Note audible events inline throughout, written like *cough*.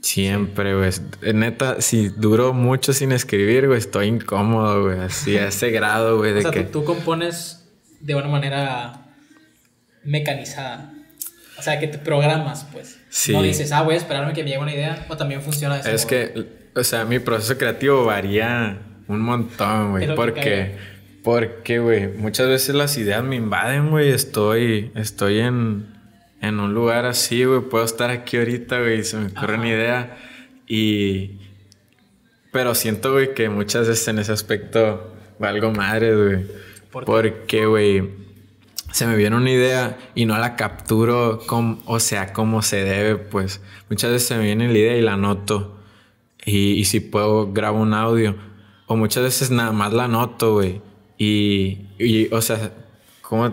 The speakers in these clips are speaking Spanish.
Siempre, güey. Eh, neta, si duró mucho sin escribir, güey, estoy incómodo, güey. Así a ese grado, güey. O sea, que... tú compones de una manera mecanizada. O sea, que te programas, pues. No dices, ah, voy esperarme que me llegue una idea. O también funciona eso. Es que, o sea, mi proceso creativo varía un montón, güey. Porque, porque, güey, muchas veces las ideas me invaden, güey. Estoy, estoy en en un lugar así, güey, puedo estar aquí ahorita, güey, se me ocurre una idea. Y. Pero siento, güey, que muchas veces en ese aspecto valgo madre, güey. ¿Por Porque, güey, se me viene una idea y no la capturo, como, o sea, como se debe, pues. Muchas veces se me viene la idea y la noto. Y, y si puedo, grabo un audio. O muchas veces nada más la noto, güey. Y, y, o sea, ¿cómo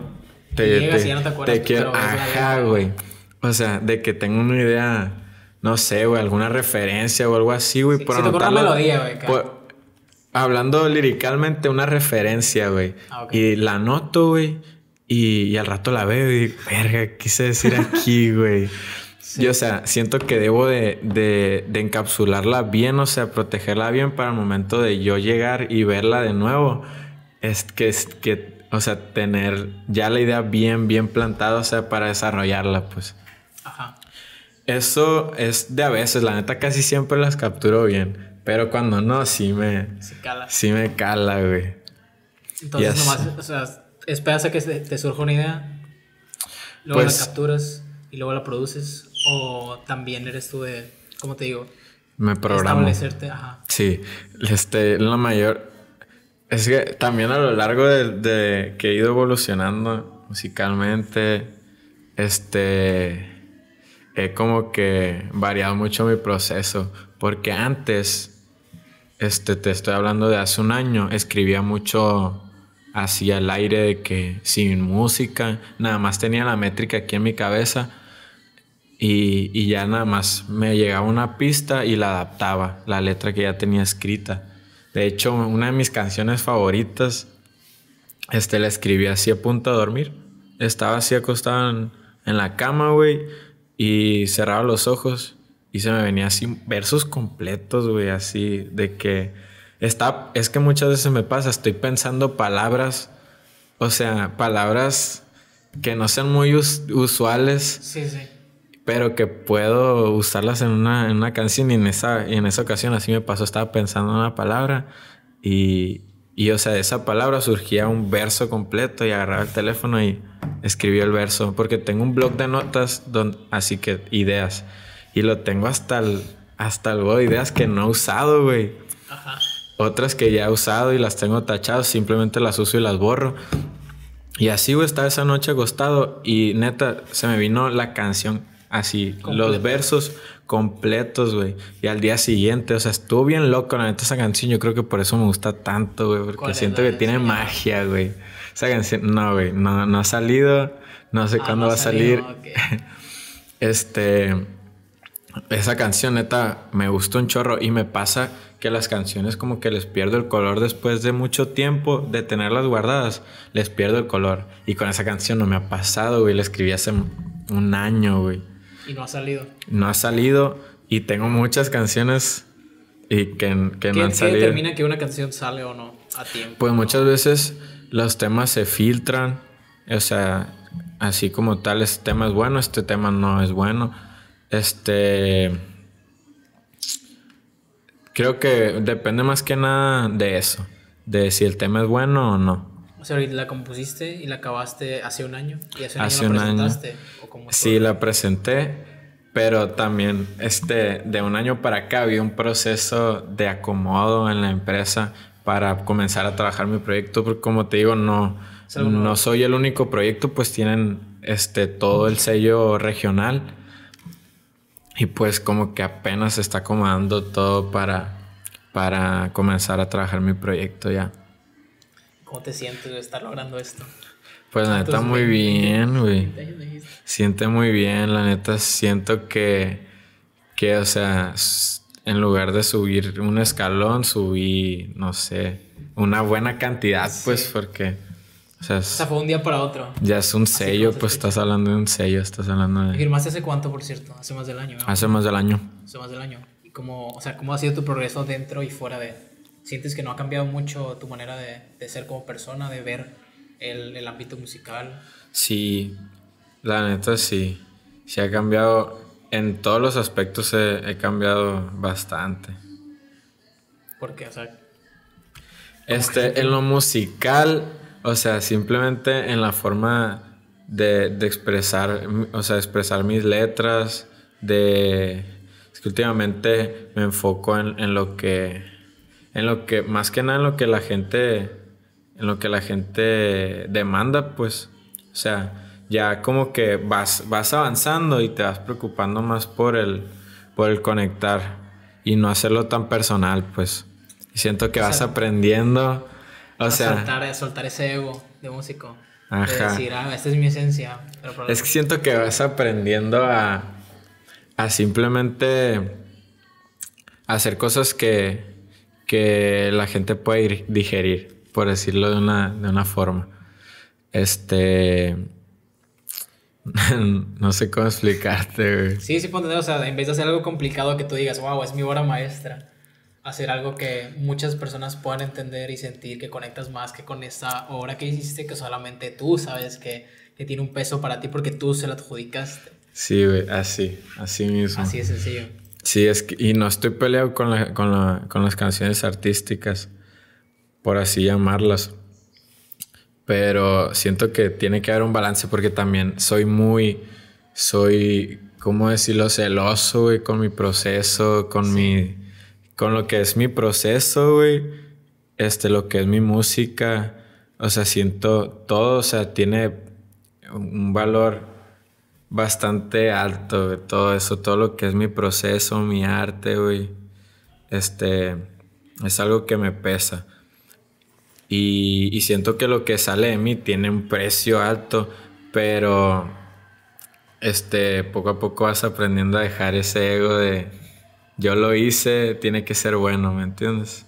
te, quiero, ajá, güey. O sea, de que tengo una idea, no sé, güey, alguna referencia o algo así, güey. por anotarla, melodía, güey. hablando liricalmente, una referencia, güey. Ah, y la noto, güey. Y, al rato la veo y digo, verga, quise decir aquí, *laughs* güey. Yo, o sea, siento que debo de, de, encapsularla bien, o sea, protegerla bien para el momento de yo llegar y verla de nuevo es que, es que, o sea, tener ya la idea bien, bien plantada, o sea, para desarrollarla, pues. Ajá. Eso es de a veces, la neta casi siempre las capturo bien, pero cuando no, sí me... Sí cala. Sí me cala, güey. Entonces nomás, o sea, esperas a que te surja una idea, luego la pues capturas y luego la produces, o también eres tú de, ¿cómo te digo? Me programo. Establecerte, ajá. Sí, este, lo mayor, es que también a lo largo de, que he ido evolucionando musicalmente, este, he como que variado mucho mi proceso, porque antes, este, te estoy hablando de hace un año, escribía mucho hacia el aire de que sin música, nada más tenía la métrica aquí en mi cabeza y, y ya nada más me llegaba una pista y la adaptaba, la letra que ya tenía escrita de hecho, una de mis canciones favoritas, este, la escribí así a punto de dormir. Estaba así acostado en, la cama, güey, y cerraba los ojos y se me venía así versos completos, güey, así de que está, es que muchas veces me pasa, estoy pensando palabras, o sea, palabras que no sean muy usuales. Sí, sí pero que puedo usarlas en una, en una canción y en esa, en esa ocasión así me pasó, estaba pensando en una palabra y, y o sea, de esa palabra surgía un verso completo y agarraba el teléfono y escribía el verso, porque tengo un blog de notas, donde, así que ideas, y lo tengo hasta el, hasta el ideas que no he usado, güey. Otras que ya he usado y las tengo tachadas, simplemente las uso y las borro. Y así, güey, estaba esa noche acostado y neta, se me vino la canción Así, los versos completos, güey. Y al día siguiente, o sea, estuvo bien loco, la neta, esa canción. Yo creo que por eso me gusta tanto, güey, porque siento que tiene magia, güey. Esa canción, no, güey, no, ha salido, no sé ah, cuándo va a salir. *laughs* este, esa canción, neta, me gustó un chorro y me pasa que las canciones como que les pierdo el color después de mucho tiempo de tenerlas guardadas, les pierdo el color. Y con esa canción no me ha pasado, güey, la escribí hace un año, güey. Y no ha salido. No ha salido y tengo muchas canciones y que, que no han salido. ¿Qué determina que una canción sale o no a tiempo? Pues muchas veces los temas se filtran, o sea, así como tal, este tema es bueno, este tema no es bueno. Este... Creo que depende más que nada de eso, de si el tema es bueno o no sea, la compusiste y la acabaste hace un año. Y hace un año la presentaste. ¿o cómo sí, la presenté, pero también este, de un año para acá había un proceso de acomodo en la empresa para comenzar a trabajar mi proyecto, porque como te digo, no, no soy el único proyecto, pues tienen este, todo el sello regional. Y pues como que apenas se está acomodando todo para, para comenzar a trabajar mi proyecto ya te sientes de estar logrando esto? Pues la neta muy bien, güey. Siente muy bien, la neta siento que, que, o sea, en lugar de subir un escalón, subí, no sé, una buena cantidad, pues porque... O sea, fue un día para otro. Ya es un sello, pues estás hablando de un sello, estás hablando de... ¿Firmaste hace cuánto, por cierto? Hace más del año. Hace más del año. Hace más del año. ¿Y cómo, o sea, cómo ha sido tu progreso dentro y fuera de ¿Sientes que no ha cambiado mucho tu manera de, ser como persona, de ver el, ámbito musical? Sí, la neta sí. Sí ha cambiado, en todos los aspectos he, cambiado bastante. ¿Por qué? O este, en lo musical, o sea, simplemente en la forma de, expresar, o sea, expresar mis letras, de... Es que últimamente me enfoco en lo que en lo que, más que nada en lo que la gente, en lo que la gente demanda, pues, o sea, ya como que vas, vas avanzando y te vas preocupando más por el, por el conectar y no hacerlo tan personal, pues. siento que vas aprendiendo, o sea... Soltar, eh, soltar ese ego de músico. Ajá. decir, ah, esta es mi esencia. es que siento que vas aprendiendo a, a simplemente hacer cosas que, que la gente puede ir, digerir, por decirlo de una, de una forma. Este. *laughs* no sé cómo explicarte, güey. Sí, sí, ponte, o sea, en vez de hacer algo complicado que tú digas, wow, es mi obra maestra, hacer algo que muchas personas puedan entender y sentir que conectas más que con esa obra que hiciste, que solamente tú sabes que, que tiene un peso para ti porque tú se la adjudicaste. Sí, güey, así, así mismo. Así es sencillo. Sí, es que, y no estoy peleado con, con, las canciones artísticas, por así llamarlas. Pero siento que tiene que haber un balance porque también soy muy, soy, ¿cómo decirlo? Celoso, güey, con mi proceso, con mi, con lo que es mi proceso, güey, este, lo que es mi música. O sea, siento todo, o sea, tiene un valor bastante alto, de todo eso, todo lo que es mi proceso, mi arte, güey. Este, es algo que me pesa. Y, y, siento que lo que sale de mí tiene un precio alto, pero este, poco a poco vas aprendiendo a dejar ese ego de yo lo hice, tiene que ser bueno, ¿me entiendes?